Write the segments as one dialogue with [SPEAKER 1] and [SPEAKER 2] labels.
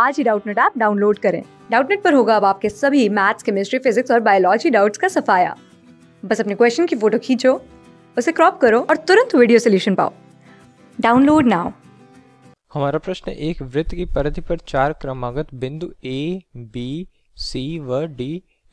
[SPEAKER 1] आज ही Doubtnut app download करें डाउटनेट पर होगा अब आपके सभी मैथ्स केमिस्ट्री फिजिक्स और बायोलॉजी डाउट्स का सफाया बस अपने क्वेश्चन की फोटो खींचो उसे क्रॉप करो और तुरंत वीडियो सोल्यूशन पाओ डाउनलोड नाउ
[SPEAKER 2] हमारा प्रश्न एक वृत्त की परिधि पर चार क्रमागत बिंदु ए बी सी व डी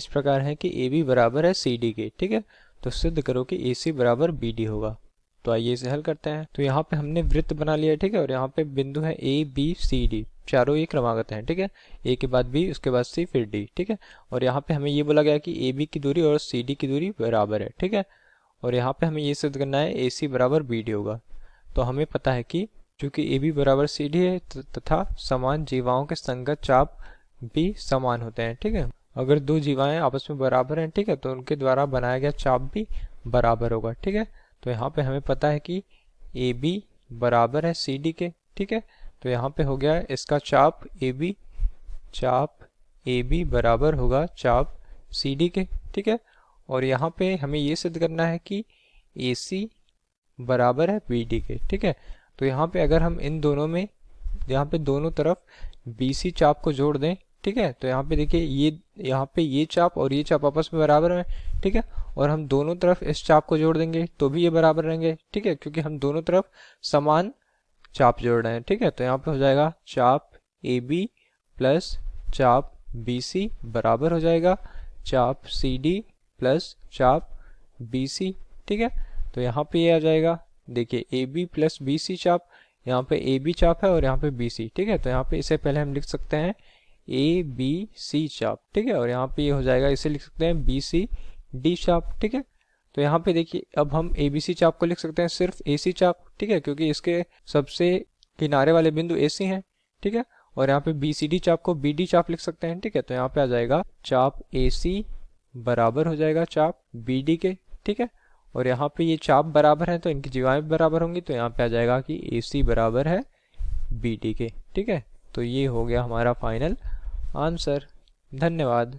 [SPEAKER 2] इस प्रकार है कि ए बी बराबर है सी डी के ठीक है तो सिद्ध करो कि ए सी बराबर बी डी होगा तो आइए इसे हल करते हैं तो यहाँ पे हमने वृत्त बना लिया ठीक है और यहाँ पे बिंदु है ए बी सी डी चारों ये क्रमागत हैं ठीक है ए के बाद बी उसके बाद सी फिर डी ठीक है और यहाँ पे हमें ये बोला गया कि ए बी की दूरी और सी डी की दूरी बराबर है ठीक है और यहाँ पे हमें ये सिद्ध करना है ए सी बराबर बी डी होगा तो हमें पता है कि चूँकि ए बी बराबर सी डी है तथा समान जीवाओं के संगत चाप भी समान होते हैं ठीक है अगर दो जीवाएं आपस में बराबर हैं ठीक है तो उनके द्वारा बनाया गया चाप भी बराबर होगा ठीक है तो यहाँ पे हमें पता है कि ए बी बराबर है सी डी के ठीक है तो यहाँ पे हो गया है इसका चाप ए बी चाप ए बी बराबर होगा चाप सी डी के ठीक है और यहाँ पे हमें ये सिद्ध करना है कि ए सी बराबर है बी डी के ठीक है तो यहाँ पे अगर हम इन दोनों में यहाँ पे दोनों तरफ बी सी चाप को जोड़ दें ठीक है तो यहाँ पे देखिए ये यहाँ पे ये चाप और ये चाप आपस में बराबर है ठीक है और हम दोनों तरफ इस चाप को जोड़ देंगे तो भी ये बराबर रहेंगे ठीक है क्योंकि हम दोनों तरफ समान चाप जोड़ रहे हैं ठीक है तो यहाँ पे हो जाएगा चाप ए बी प्लस चाप बी सी बराबर हो जाएगा चाप सी डी प्लस चाप बी सी ठीक है तो यहाँ पे ये यह आ जाएगा देखिए A B plus B C चाप यहाँ पे ए बी चाप है और यहाँ पे बी सी ठीक है तो यहाँ पे इसे पहले हम लिख सकते हैं ए बी सी चाप ठीक है और यहाँ पे ये यह हो जाएगा इसे लिख सकते हैं बी सी डी चाप ठीक है तो यहाँ पे देखिए अब हम ए बी सी चाप को लिख सकते हैं सिर्फ ए सी चाप ठीक है क्योंकि इसके सबसे किनारे वाले बिंदु ए सी है ठीक है और यहाँ पे बी सी डी चाप को बी डी चाप लिख सकते हैं ठीक है तो यहाँ पे आ जाएगा चाप ए सी बराबर हो जाएगा चाप बी डी के ठीक है और यहाँ पे ये चाप बराबर है तो इनकी जीवाएं बराबर होंगी तो यहाँ पे आ जाएगा कि ए सी बराबर है बी डी के ठीक है तो ये हो गया हमारा फाइनल आंसर धन्यवाद